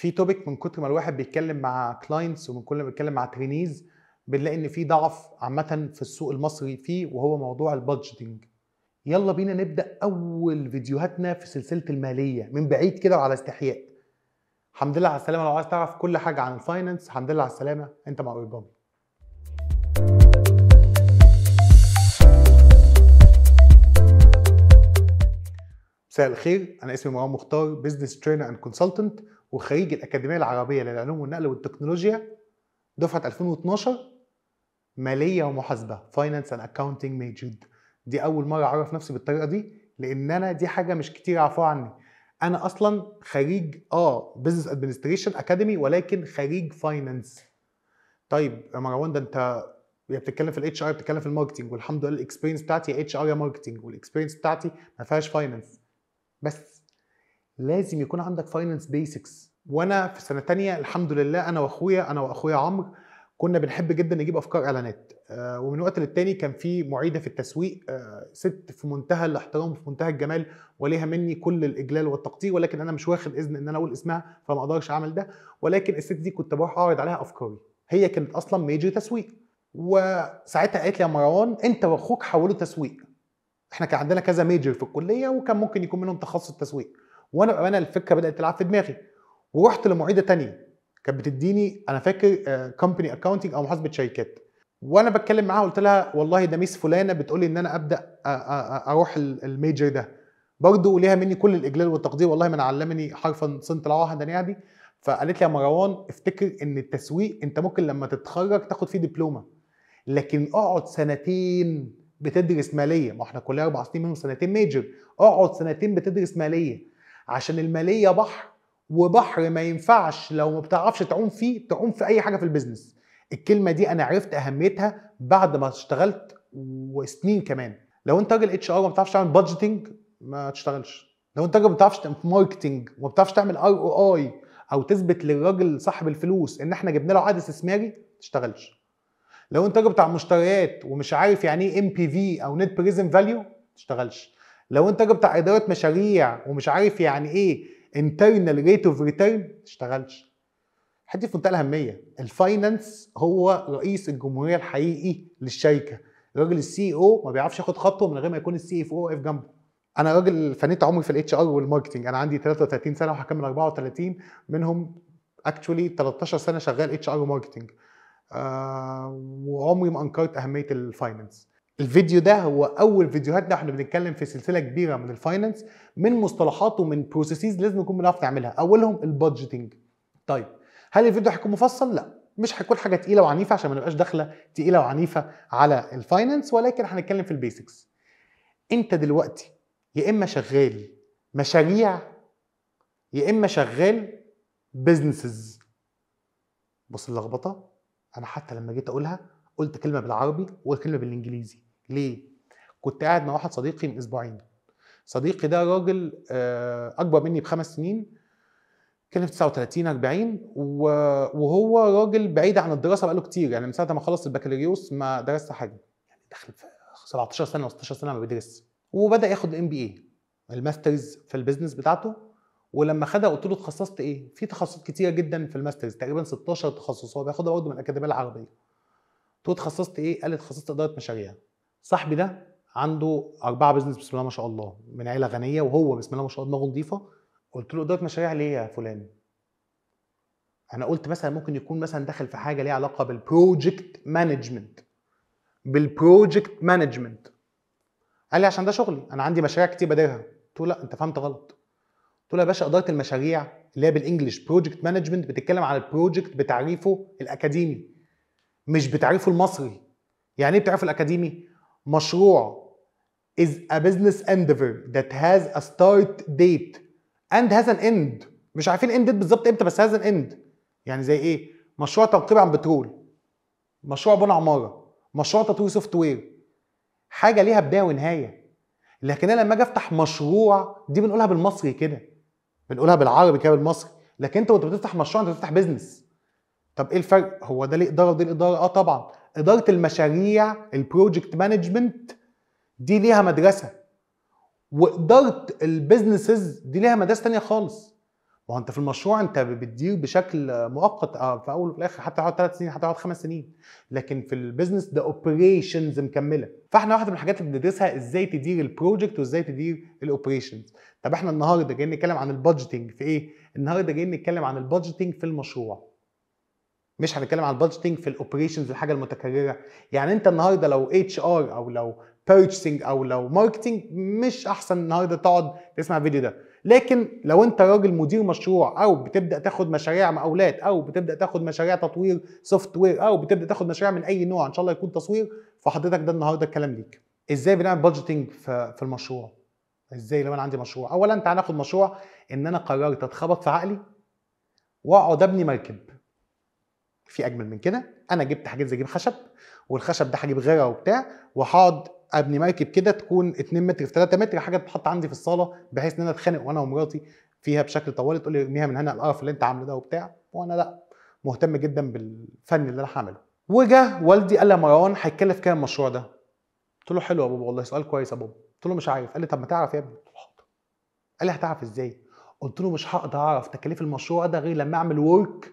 في توبيك من كتر ما الواحد بيتكلم مع كلاينتس ومن كل ما بيتكلم مع ترينيز بنلاقي ان في ضعف عامه في السوق المصري فيه وهو موضوع البادجتنج يلا بينا نبدا اول فيديوهاتنا في سلسله الماليه من بعيد كده وعلى استحياء الحمد لله على السلامه لو عايز تعرف كل حاجه عن الفاينانس الحمد لله على السلامه انت مع اوريجامي مساء الخير انا اسمي مروان مختار بزنس ترينر اند كونسلتنت وخريج الأكاديمية العربية للعلوم والنقل والتكنولوجيا دفعة 2012 مالية ومحاسبة فاينانس اند اكاونتنج ميجود دي أول مرة أعرف نفسي بالطريقة دي لأن أنا دي حاجة مش كتير يعرفوها عني أنا أصلا خريج أه بزنس ادمنستريشن أكاديمي ولكن خريج فاينانس طيب يا مروان ده أنت يا بتتكلم في الاتش ار بتتكلم في الماركتنج والحمد لله الاكسبيرينس بتاعتي اتش ار يا ماركتنج والاكسبيرينس بتاعتي ما فيهاش فاينانس بس لازم يكون عندك فاينانس بيسكس وانا في سنه تانية الحمد لله انا واخويا انا واخويا عمرو كنا بنحب جدا نجيب افكار اعلانات آه، ومن وقت للتاني كان في معيده في التسويق آه، ست في منتهى الاحترام وفي منتهى الجمال وليها مني كل الاجلال والتقدير ولكن انا مش واخد اذن ان انا اقول اسمها فما اقدرش اعمل ده ولكن الست دي كنت بروح اعرض عليها افكاري هي كانت اصلا ميجر تسويق وساعتها قالت لي يا مروان انت واخوك حولوا تسويق احنا كان عندنا كذا ميجر في الكليه وكان ممكن يكون منهم تخصص تسويق وانا بامانه الفكره بدات تلعب في دماغي ورحت لمعيده تانية كانت بتديني انا فاكر كومباني آه، اكاونتنج او محاسبه شركات وانا بتكلم معاها قلت لها والله ده ميس فلانه بتقولي ان انا ابدا آه، آه، اروح الميجر ده برضه ليها مني كل الاجلال والتقدير والله من علمني حرفا صنت ده يعني فقالت لي يا مروان افتكر ان التسويق انت ممكن لما تتخرج تاخد فيه دبلومه لكن اقعد سنتين بتدرس ماليه ما احنا كلنا اربع سنين منهم سنتين ميجر اقعد سنتين بتدرس ماليه عشان الماليه بحر وبحر ما ينفعش لو ما بتعرفش تعوم فيه تعوم في اي حاجه في البيزنس الكلمه دي انا عرفت اهميتها بعد ما اشتغلت وسنين كمان لو انت راجل اتش ار ما بتعرفش تعمل بادجيتنج ما تشتغلش لو انت راجل ما بتعرفش ماركتنج وما بتعرفش تعمل ار او اي او تثبت للراجل صاحب الفلوس ان احنا جبنا له عقد استثماري ما تشتغلش لو انت راجل بتاع مشتريات ومش عارف يعني ايه ام بي في او نت بريزنت فاليو ما تشتغلش لو انت جبت على اداره مشاريع ومش عارف يعني ايه انترنال ريت اوف ريتيرن ما تشتغلش حته في منتهى الاهميه الفاينانس هو رئيس الجمهوريه الحقيقي للشركه الراجل السي او e ما بيعرفش ياخد خطوه من غير ما يكون السي اف او e واقف جنبه انا راجل فنيت عمري في الاتش ار والماركتنج انا عندي 33 سنه وهكمل 34 منهم اكشولي 13 سنه شغال اتش ار وماركتنج وعمري ما انكرت اهميه الفاينانس الفيديو ده هو اول فيديوهاتنا احنا بنتكلم في سلسله كبيره من الفاينانس من مصطلحات ومن بروسيسز لازم نكون بنعرف نعملها اولهم البادجيتنج طيب هل الفيديو هيكون مفصل لا مش هيكون حاجه تقيله وعنيفه عشان ما نبقاش داخله تقيله وعنيفه على الفاينانس ولكن هنتكلم في البيسكس انت دلوقتي يا اما شغال مشاريع يا اما شغال بزنسز بص اللخبطه انا حتى لما جيت اقولها قلت كلمه بالعربي وقلت كلمه بالانجليزي ليه؟ كنت قاعد مع واحد صديقي من اسبوعين صديقي ده راجل آه، اكبر مني بخمس سنين كان في 39 40 وهو راجل بعيد عن الدراسه بقاله كتير يعني من ساعه ما خلص البكالوريوس ما درست حاجه يعني دخل في 17 سنه و 16 سنه ما بيدرس وبدا ياخد الام بي اي الماسترز في البيزنس بتاعته ولما خدها قلت له تخصصت ايه؟ في تخصصات كتيره جدا في الماسترز تقريبا 16 تخصص هو بياخدها برضه من الاكاديميه العربيه قلت له تخصصت ايه؟ قال لي تخصصت اداره مشاريع صاحبي ده عنده اربعه بزنس بسم الله ما شاء الله من عيله غنيه وهو بسم الله ما شاء الله دماغه نظيفه قلت له اداره مشاريع ليه يا فلان؟ انا قلت مثلا ممكن يكون مثلا داخل في حاجه ليها علاقه بالبروجكت مانجمنت بالبروجكت مانجمنت قال لي عشان ده شغلي انا عندي مشاريع كتير بديرها قلت له لا انت فهمت غلط قلت له يا باشا اداره المشاريع اللي هي بالانجلش بروجكت مانجمنت بتتكلم على البروجكت بتعريفه الاكاديمي مش بتعريفه المصري يعني ايه بتعريفه الاكاديمي مشروع is a business endeavor that has a start date and has an end مش عارفين end date بالظبط امتى بس has an end يعني زي ايه مشروع تنقيب عن بترول مشروع بناء عماره مشروع تطوير سوفت وير حاجه ليها بدايه ونهايه لكن انا لما اجي افتح مشروع دي بنقولها بالمصري كده بنقولها بالعربي كده بالمصري لكن انت وانت بتفتح مشروع انت بتفتح بيزنس طب ايه الفرق هو ده ليه اداره ودي ليه اداره اه طبعا اداره المشاريع البروجكت مانجمنت دي ليها مدرسه واداره البيزنسز دي ليها مدرسة تانية خالص ما هو انت في المشروع انت بتدير بشكل مؤقت اه في اول وفي الاخر حتى هتقعد ثلاث سنين حتى هتقعد خمس سنين لكن في البيزنس ده اوبريشنز مكمله فاحنا واحده من الحاجات اللي بندرسها ازاي تدير البروجكت وازاي تدير الاوبريشنز طب احنا النهارده جايين نتكلم عن البادجيتنج في ايه النهارده جايين نتكلم عن البادجيتنج في المشروع مش هنتكلم عن البادجتنج في الاوبريشنز الحاجه المتكرره يعني انت النهارده لو اتش ار او لو بيرتشنج او لو ماركتنج مش احسن النهارده تقعد تسمع الفيديو ده لكن لو انت راجل مدير مشروع او بتبدا تاخد مشاريع مقاولات او بتبدا تاخد مشاريع تطوير سوفت وير او بتبدا تاخد مشاريع من اي نوع ان شاء الله يكون تصوير فحضرتك ده النهارده الكلام ليك ازاي بنعمل بادجتنج في المشروع ازاي لو انا عندي مشروع اولا تعال ناخد مشروع ان انا قررت اتخبط في عقلي واقعد ابني مركب في اجمل من كده انا جبت حاجات زي اجيب خشب والخشب ده هجيب غيره وبتاع وهقعد ابني مركب كده تكون 2 متر في 3 متر حاجه تتحط عندي في الصاله بحيث ان انا اتخانق وانا ومراتي فيها بشكل طويل تقول لي ارميها من هنا القرف اللي انت عامله ده وبتاع وانا لا مهتم جدا بالفن اللي انا هعمله وجا والدي قال لي يا مروان هيتكلف كام المشروع ده؟ قلت له حلو يا بابا والله سؤال كويس يا بابا قلت له مش عارف قال لي طب ما تعرف يا ابني قلت له حاضر قال لي هتعرف ازاي؟ قلت له مش هقدر اعرف تكاليف المشروع ده غير لما اعمل ورك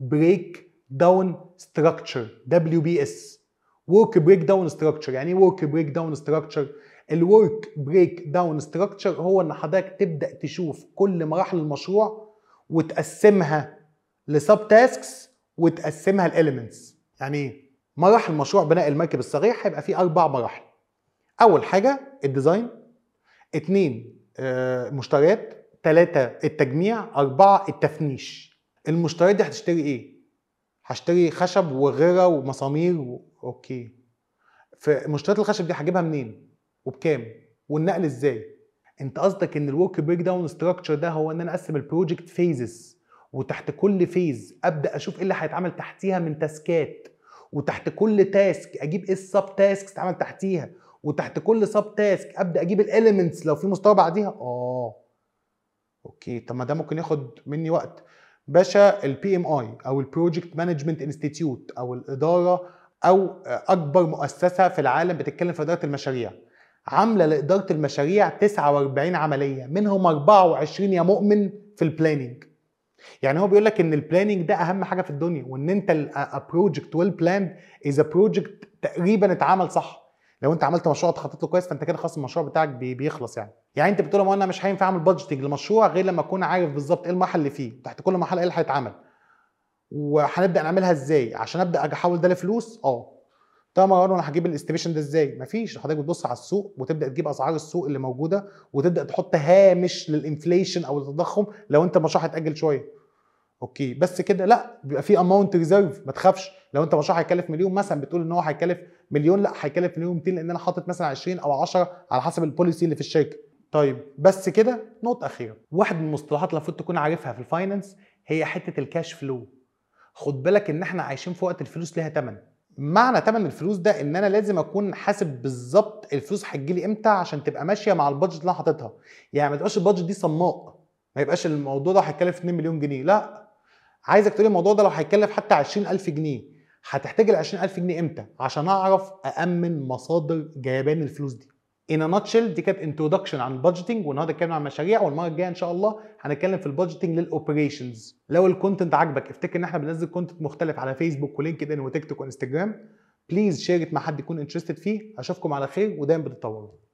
بريك داون ستراكشر دبليو بي اس ورك بريك داون ستراكشر يعني ايه ورك بريك داون ستراكشر الورك بريك داون ستراكشر هو ان حضرتك تبدا تشوف كل مراحل المشروع وتقسمها لسب تاسكس وتقسمها لاليمنتس يعني إيه؟ مراحل مشروع بناء المركب الصغير هيبقى فيه اربع مراحل اول حاجه الديزاين اتنين آه، مشتريات تلاتة التجميع أربعة التفنيش المشتريات دي هتشتري إيه؟ هشتري خشب وغيره ومسامير و... اوكي فمشتريات الخشب دي هجيبها منين وبكام والنقل ازاي انت قصدك ان الورك بريك داون ستراكشر ده هو ان انا اقسم البروجكت فيزز وتحت كل فيز ابدا اشوف ايه اللي هيتعمل تحتيها من تاسكات وتحت كل تاسك اجيب ايه السب تاسكس تتعمل تحتيها وتحت كل سب تاسك ابدا اجيب الاليمنتس لو في مستوى بعديها اه اوكي طب ما ده ممكن ياخد مني وقت باشا البي ام اي او البروجكت مانجمنت انستيتيوت او الاداره او اكبر مؤسسه في العالم بتتكلم في اداره المشاريع عامله لاداره المشاريع 49 عمليه منهم 24 يا مؤمن في البلاننج يعني هو بيقول لك ان البلاننج ده اهم حاجه في الدنيا وان انت البروجكت بروجكت ويل بلاند از ا بروجكت تقريبا اتعمل صح لو انت عملت مشروع تخطط له كويس فانت كده خلاص المشروع بتاعك بيخلص يعني يعني انت بتقول انا مش هينفع اعمل بادجتنج لمشروع غير لما اكون عارف بالظبط ايه المرحله اللي فيه تحت كل مرحله ايه اللي هيتعمل وهنبدا نعملها ازاي عشان ابدا احول ده لفلوس اه طب يا انا هجيب الاستيميشن ده ازاي مفيش حضرتك بتبص على السوق وتبدا تجيب اسعار السوق اللي موجوده وتبدا تحط هامش للانفليشن او التضخم لو انت المشروع هيتاجل شويه اوكي بس كده لا بيبقى في اماونت ريزيرف ما تخافش لو انت مشروع هيكلف مليون مثلا بتقول ان هو هيكلف مليون لا هيكلف مليون 200 لان انا حاطط مثلا 20 او 10 على حسب البوليسي اللي في الشركه طيب بس كده نقطه اخيره واحد من المصطلحات اللي المفروض تكون عارفها في الفاينانس هي حته الكاش فلو خد بالك ان احنا عايشين في وقت الفلوس ليها ثمن معنى ثمن الفلوس ده ان انا لازم اكون حاسب بالظبط الفلوس هتجيلي امتى عشان تبقى ماشيه مع البادجت اللي انا حاططها يعني ما تبقاش البادجت دي صماء ما يبقاش الموضوع ده هيكلف 2 مليون جنيه لا عايزك تقولي الموضوع ده لو هيكلف حتى 20000 جنيه هتحتاج ال 20000 جنيه امتى عشان اعرف أأمن مصادر جيبان الفلوس دي ان ناتشل دي كانت انترودكشن عن البادجيتنج والنهارده اتكلمنا عن المشاريع والمره الجايه ان شاء الله هنتكلم في البادجيتنج للاوبريشنز لو الكونتنت عاجبك افتكر ان احنا بننزل كونتنت مختلف على فيسبوك ولينكد ان وتيك توك وانستجرام بليز شيرت مع حد يكون انترستد فيه اشوفكم على خير ودايما بتتطوروا